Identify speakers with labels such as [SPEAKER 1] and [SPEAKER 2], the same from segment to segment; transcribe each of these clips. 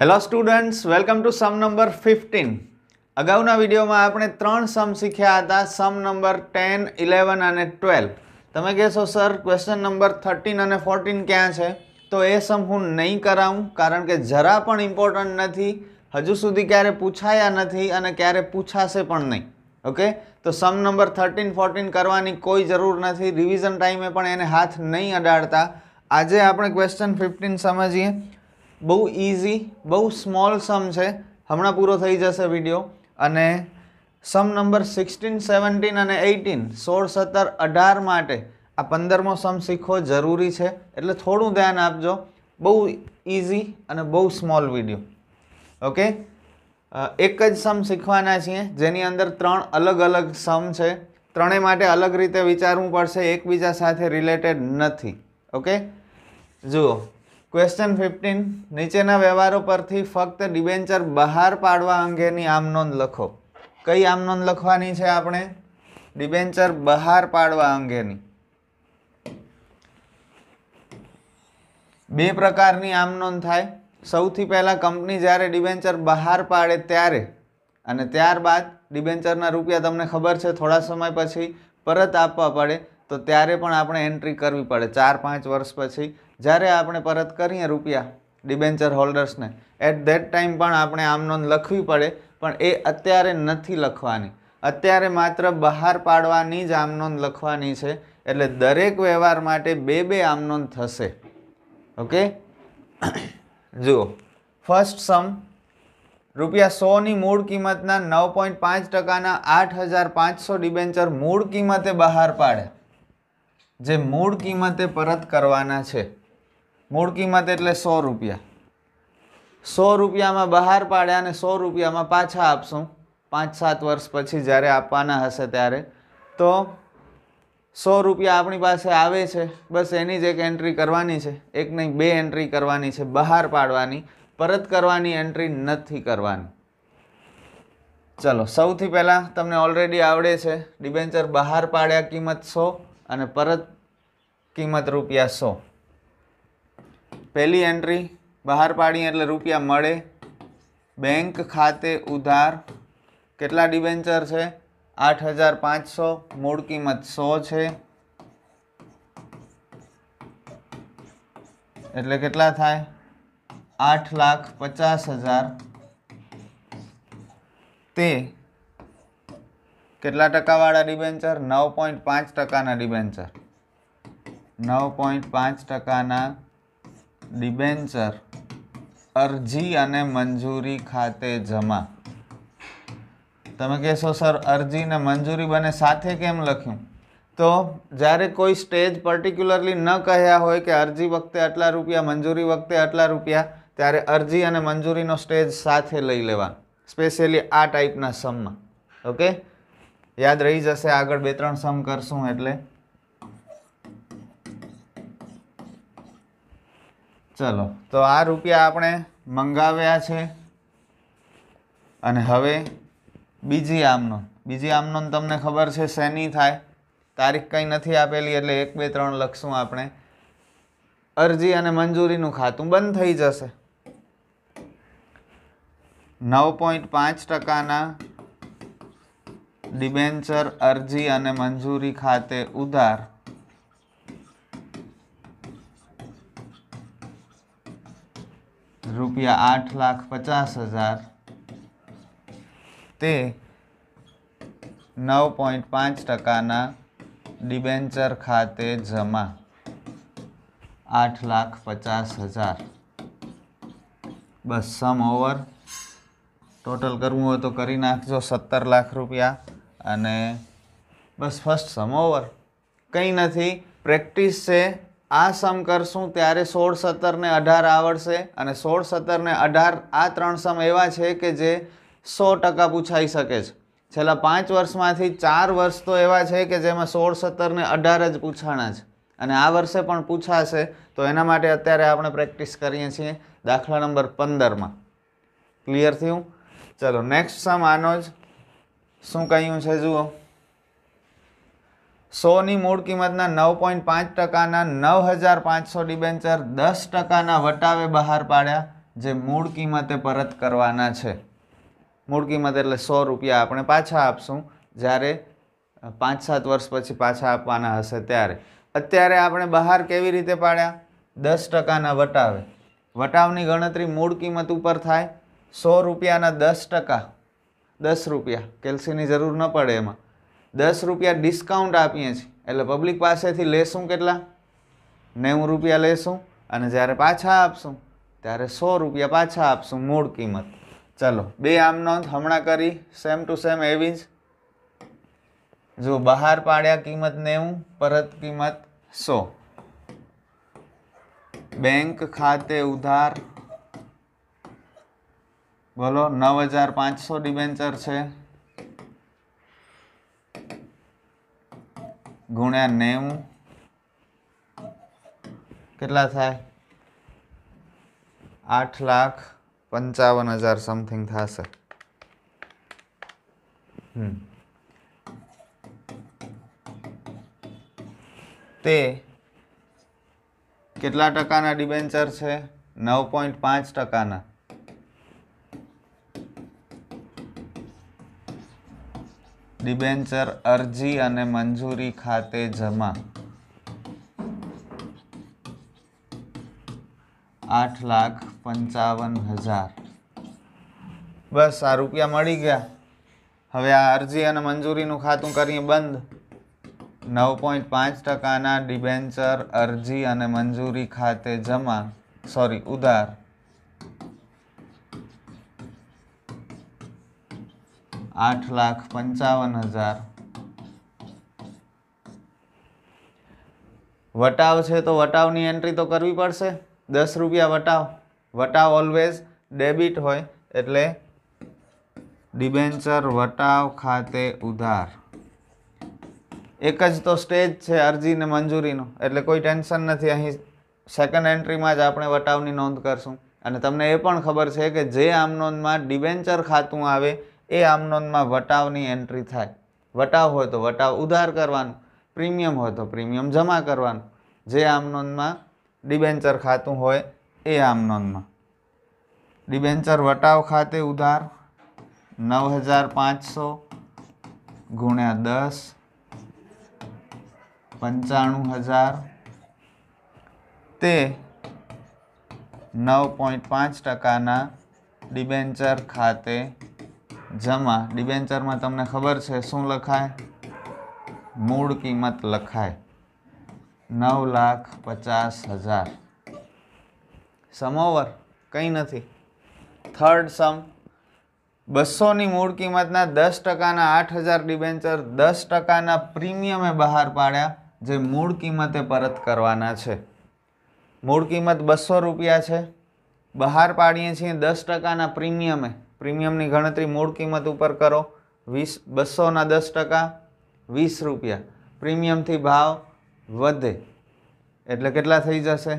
[SPEAKER 1] hello students welcome to sum number fifteen અગાઉના વિડીયોમાં આપણે ત્રણ સમ શીખ્યા હતા સમ નંબર ટેન ઇલેવન અને ટ્વેલ્વ તમે કહેશો સર ક્વેશ્ચન નંબર થર્ટીન અને ફોર્ટીન ક્યાં છે તો એ સમ હું નહીં કરાવું કારણ કે જરા પણ ઇમ્પોર્ટન્ટ નથી હજુ સુધી ક્યારે પૂછાયા નથી અને ક્યારે પૂછાશે પણ નહીં ઓકે તો સમ નંબર થર્ટીન ફોર્ટીન કરવાની કોઈ જરૂર નથી રિવિઝન ટાઈમે પણ એને હાથ નહીં અડાડતા આજે આપણે ક્વેશ્ચન ફિફ્ટીન સમજીએ બહુ ઇઝી બહુ સ્મોલ સમ છે હમણાં પૂરો થઈ જશે વિડીયો અને સમ નંબર સિક્સટીન સેવન્ટીન અને એઇટીન સોળ સત્તર અઢાર માટે આ પંદરમો સમ શીખવો જરૂરી છે એટલે થોડું ધ્યાન આપજો બહુ ઇઝી અને બહુ સ્મોલ વિડીયો ઓકે એક જ સમ શીખવાના છીએ જેની અંદર ત્રણ અલગ અલગ સમ છે ત્રણેય માટે અલગ રીતે વિચારવું પડશે એકબીજા સાથે રિલેટેડ નથી ઓકે જુઓ ક્વેશ્ચન ફિફ્ટીન નીચેના વ્યવહારો પરથી ફક્ત ડિબેન્ચર બહાર પાડવા અંગેની આમનોંધ લખો કઈ આમનોંધ લખવાની છે આપણે ડિબેન્ચર બહાર પાડવા અંગેની બે પ્રકારની આમનોંધ થાય સૌથી પહેલાં કંપની જ્યારે ડિબેન્ચર બહાર પાડે ત્યારે અને ત્યારબાદ ડિબેન્ચરના રૂપિયા તમને ખબર છે થોડા સમય પછી પરત આપવા પડે તો ત્યારે પણ આપણે એન્ટ્રી કરવી પડે ચાર પાંચ વર્ષ પછી જ્યારે આપણે પરત કરીએ રૂપિયા ડિબેન્ચર હોલ્ડર્સને એટ ધેટ ટાઈમ પણ આપણે આમ નોંધ લખવી પડે પણ એ અત્યારે નથી લખવાની અત્યારે માત્ર બહાર પાડવાની જ આમ નોંધ લખવાની છે એટલે દરેક વ્યવહાર માટે બે બે આમ નોંધ થશે ઓકે જુઓ ફર્સ્ટ સમ રૂપિયા સોની મૂળ કિંમતના નવ પોઈન્ટ પાંચ ટકાના આઠ હજાર પાંચસો ડિબેન્ચર મૂળ કિંમતે બહાર પાડે જે મૂળ કિંમતે પરત કરવાના છે મૂળ કિંમત એટલે સો રૂપિયા સો રૂપિયામાં બહાર પાડ્યા અને સો રૂપિયામાં પાછા આપશું પાંચ સાત વર્ષ પછી જ્યારે આપવાના હશે ત્યારે તો સો રૂપિયા આપણી પાસે આવે છે બસ એની જ એક એન્ટ્રી કરવાની છે એક નહીં બે એન્ટ્રી કરવાની છે બહાર પાડવાની પરત કરવાની એન્ટ્રી નથી કરવાની ચલો સૌથી પહેલાં તમને ઓલરેડી આવડે છે ડિબેન્ચર બહાર પાડ્યા કિંમત સો અને પરત કિંમત રૂપિયા સો પહેલી એન્ટ્રી બહાર પાડીએ એટલે રૂપિયા મળે બેંક ખાતે ઉધાર કેટલા ડિબેન્ચર છે આઠ હજાર પાંચસો મૂળ કિંમત સો છે એટલે કેટલા થાય આઠ લાખ પચાસ હજાર તે કેટલા ટકાવાળા ડિબેન્ચર નવ પોઈન્ટ પાંચ ટકાના ડિબેન્ચર નવ પોઈન્ટ પાંચ ટકાના ડિબેન્ચર અરજી અને મંજૂરી ખાતે જમા તમે કહેશો સર અરજી ને મંજૂરી બને સાથે કેમ લખ્યું તો જ્યારે કોઈ સ્ટેજ પર્ટિક્યુલરલી ન કહ્યા હોય કે અરજી વખતે આટલા રૂપિયા મંજૂરી વખતે આટલા રૂપિયા ત્યારે અરજી અને મંજૂરીનો સ્ટેજ સાથે લઈ લેવા સ્પેશિયલી આ ટાઈપના સમમાં ઓકે યાદ રહી જશે આગળ બે ત્રણ સમ કરશું એટલે ચલો તો આ રૂપિયા આપણે મંગાવ્યા છે અને હવે બીજી આમનો બીજી આમનો તમને ખબર છે શેની થાય તારીખ કંઈ નથી આપેલી એટલે એક બે ત્રણ લખશું આપણે અરજી અને મંજૂરીનું ખાતું બંધ થઈ જશે નવ પોઈન્ટ પાંચ ટકાના ડિબેન્ચર અરજી અને મંજૂરી ખાતે ઉધાર રૂપિયા આઠ લાખ પચાસ હજાર તે નવ પોઈન્ટ પાંચ ટકાના ડિબેન્ચર ખાતે જમા આઠ લાખ પચાસ હજાર બસ સમ ઓવર ટોટલ કરવું હોય તો કરી નાખજો સત્તર લાખ રૂપિયા અને બસ ફર્સ્ટ સમ ઓવર કંઈ નથી પ્રેક્ટિસ છે આ સમ કરશું ત્યારે સોળ સત્તરને અઢાર આવડશે અને સોળ સત્તરને અઢાર આ ત્રણ સમ એવા છે કે જે સો ટકા પૂછાઈ શકે છે છેલ્લા પાંચ વર્ષમાંથી ચાર વર્ષ તો એવા છે કે જેમાં સોળ સત્તરને અઢાર જ પૂછાણા છે અને આ વર્ષે પણ પૂછાશે તો એના માટે અત્યારે આપણે પ્રેક્ટિસ કરીએ છીએ દાખલા નંબર પંદરમાં ક્લિયર થયું ચલો નેક્સ્ટ સમ આનો જ શું કહ્યું છે જુઓ સોની મૂળ કિંમતના નવ પોઈન્ટ પાંચ ટકાના નવ હજાર પાંચસો ડિબેન્ચર દસ ટકાના વટાવે બહાર પાડ્યા જે મૂળ કિંમતે પરત કરવાના છે મૂળ કિંમત એટલે સો રૂપિયા આપણે પાછા આપશું જ્યારે પાંચ સાત વર્ષ પછી પાછા આપવાના હશે ત્યારે અત્યારે આપણે બહાર કેવી રીતે પાડ્યા દસ ટકાના વટાવે વટાવની ગણતરી મૂળ કિંમત ઉપર થાય સો રૂપિયાના દસ ટકા દસ રૂપિયા કેલ્સીની જરૂર ન પડે એમાં દસ રૂપિયા ડિસ્કાઉન્ટ આપીએ છીએ એટલે પબ્લિક પાસેથી લેશું કેટલા નેવું રૂપિયા લેશું અને જ્યારે પાછા આપશું ત્યારે સો રૂપિયા પાછા આપશું મૂળ કિંમત ચલો બે આમ નોંધ હમણાં કરી સેમ ટુ સેમ એવી જ જો બહાર પાડ્યા કિંમત નેવું પરત કિંમત સો બેંક ખાતે ઉધાર બોલો નવ હજાર પાંચસો ડિબેન્ચર છે ગુણ્યા નેવું કેટલા થાય આઠ લાખ પંચાવન હજાર સમથિંગ થશે તે કેટલા ટકાના ડિબેન્ચર છે નવ પોઈન્ટ પાંચ ટકાના ડિબેન્ચર અરજી અને મંજૂરી ખાતે જમા આઠ લાખ પંચાવન હજાર બસ આ રૂપિયા મળી ગયા હવે આ અરજી અને મંજૂરીનું ખાતું કરીએ બંધ નવ પોઈન્ટ પાંચ ટકાના ડિબેન્ચર અરજી અને મંજૂરી ખાતે જમા સોરી ઉધાર આઠ લાખ પંચાવન હજાર વટાવ છે તો વટાવની એન્ટ્રી તો કરવી પડશે દસ રૂપિયા વટાવ વટાવ ઓલવેઝ ડેબિટ હોય એટલે ડિબેન્ચર વટાવ ખાતે ઉધાર એક જ તો સ્ટેજ છે અરજીને મંજૂરીનો એટલે કોઈ ટેન્શન નથી અહીં સેકન્ડ એન્ટ્રીમાં જ આપણે વટાવની નોંધ કરશું અને તમને એ પણ ખબર છે કે જે આમ નોંધમાં ડિબેન્ચર ખાતું આવે એ આમનોંધમાં વટાવની એન્ટ્રી થાય વટાવ હોય તો વટાવ ઉધાર કરવાનું પ્રીમિયમ હોય તો પ્રીમિયમ જમા કરવાનું જે આમનોંધમાં ડિબેન્ચર ખાતું હોય એ આમનોંધમાં ડિબેન્ચર વટાવ ખાતે ઉધાર નવ હજાર પાંચસો ગુણ્યા દસ પંચાણું હજાર તે નવ પોઈન્ટ પાંચ ટકાના ડિબેન્ચર ખાતે જમા ડિબેન્ચરમાં તમને ખબર છે શું લખાય મૂળ કિંમત લખાય નવ લાખ પચાસ હજાર સમઓવર કંઈ નથી થર્ડ સમ બસોની મૂળ કિંમતના દસ ટકાના આઠ હજાર ડિબેન્ચર દસ ટકાના પ્રીમિયમે બહાર પાડ્યા જે મૂળ કિંમતે પરત કરવાના છે મૂળ કિંમત બસો રૂપિયા છે બહાર પાડીએ છીએ દસ ટકાના પ્રીમિયમે પ્રીમિયમની ગણતરી મૂળ કિંમત ઉપર કરો વીસ બસોના દસ ટકા વીસ રૂપિયા પ્રીમિયમથી ભાવ વધે એટલે કેટલા થઈ જશે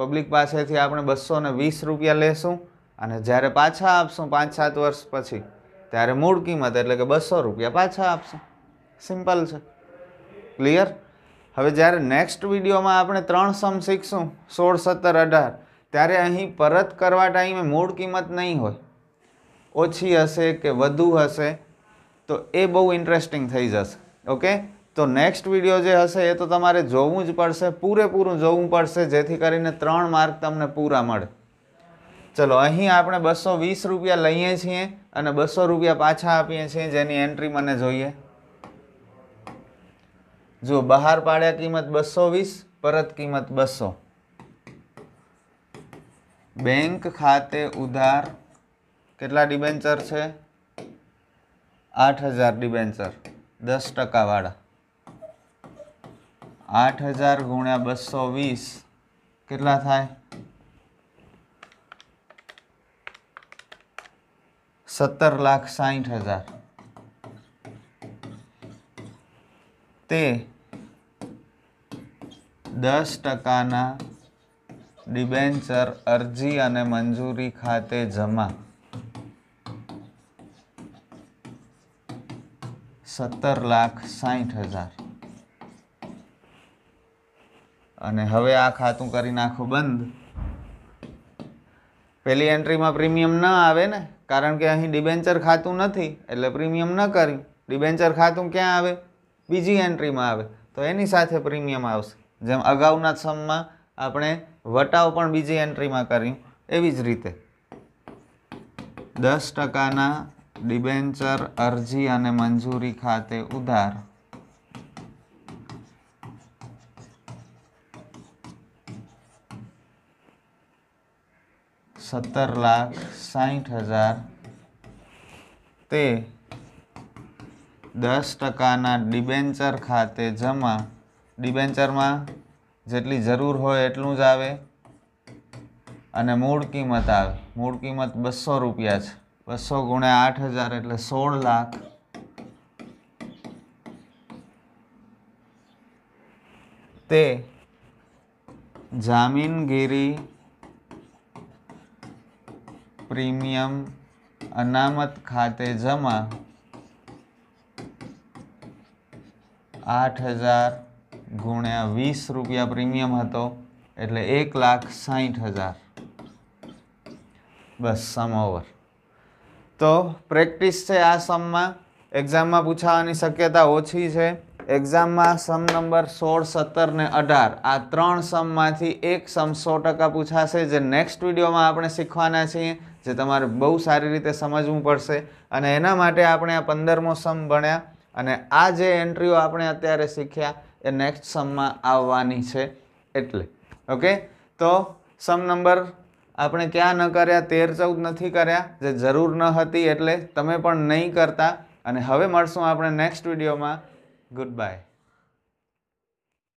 [SPEAKER 1] પબ્લિક પાસેથી આપણે બસો વીસ રૂપિયા લેશું અને જ્યારે પાછા આપશું પાંચ સાત વર્ષ પછી ત્યારે મૂળ કિંમત એટલે કે બસો રૂપિયા પાછા આપશું સિમ્પલ છે ક્લિયર હવે જ્યારે નેક્સ્ટ વિડીયોમાં આપણે ત્રણ સમ શીખશું સોળ સત્તર અઢાર ત્યારે અહીં પરત કરવા ટાઈમે મૂળ કિંમત નહીં હોય ઓછી હશે કે વધુ હશે તો એ બહુ ઇન્ટરેસ્ટિંગ થઈ જશે ઓકે તો નેક્સ્ટ વિડીયો જે હશે એ તો તમારે જોવું જ પડશે પૂરેપૂરું જોવું પડશે જેથી કરીને ત્રણ માર્ક તમને પૂરા મળે ચલો અહીં આપણે બસો વીસ રૂપિયા લઈએ છીએ અને બસો રૂપિયા પાછા આપીએ છીએ જેની એન્ટ્રી મને જોઈએ જો બહાર પાડ્યા કિંમત બસો વીસ પરત કિંમત બસો બેંક ખાતે ઉધાર કેટલા ડિબેન્ચર છે આઠ હજાર ડિબેન્ચર દસ ટકાવાળા આઠ હજાર ગુણ્યા બસો વીસ કેટલા થાય સત્તર લાખ સાહીઠ હજાર તે દસ ટકાના ડિબેન્ચર અરજી અને મંજૂરી ખાતે જમા સત્તર લાખ સાહીઠ હજાર અને હવે આ ખાતું કરી નાખો બંધ પહેલી એન્ટ્રીમાં પ્રીમિયમ ન આવે ને કારણ કે અહીં ડિબેન્ચર ખાતું નથી એટલે પ્રીમિયમ ન કર્યું ડિબેન્ચર ખાતું ક્યાં આવે બીજી એન્ટ્રીમાં આવે તો એની સાથે પ્રીમિયમ આવશે જેમ અગાઉના સમમાં આપણે વટાવ પણ બીજી એન્ટ્રીમાં કર્યું એવી જ રીતે દસ ટકાના ડિબેન્ચર અરજી અને મંજૂરી ખાતે ઉધાર સત્તર લાખ સાહીઠ હજાર તે દસ ટકાના ડિબેન્ચર ખાતે જમા ડિબેન્ચરમાં જેટલી જરૂર હોય એટલું જ આવે અને મૂળ કિંમત આવે મૂળ કિંમત બસો રૂપિયા છે બસો ગુણ્યા આઠ હજાર એટલે સોળ લાખ તે જામીનગીરી પ્રીમિયમ અનામત ખાતે જમા આઠ હજાર ગુણ્યા વીસ રૂપિયા પ્રીમિયમ હતો એટલે એક લાખ સાહીઠ હજાર બસ સમ ઓવર તો પ્રેક્ટિસ છે આ સમમાં એક્ઝામમાં પૂછાવાની શક્યતા ઓછી છે એક્ઝામમાં સમ નંબર સોળ સત્તર ને અઢાર આ ત્રણ સમમાંથી એક સમ સો ટકા પૂછાશે જે નેક્સ્ટ વિડીયોમાં આપણે શીખવાના છીએ જે તમારે બહુ સારી રીતે સમજવું પડશે અને એના માટે આપણે આ પંદરમો સમ ભણ્યા અને આ જે એન્ટ્રીઓ આપણે અત્યારે શીખ્યા એ નેક્સ્ટ સમમાં આવવાની છે એટલે ઓકે તો સમ નંબર આપણે ક્યાં ન કર્યા તેર ચૌદ નથી કર્યા જે જરૂર ન હતી એટલે તમે પણ નહીં કરતા અને હવે મળશું આપણે નેક્સ્ટ વિડીયોમાં ગુડ બાય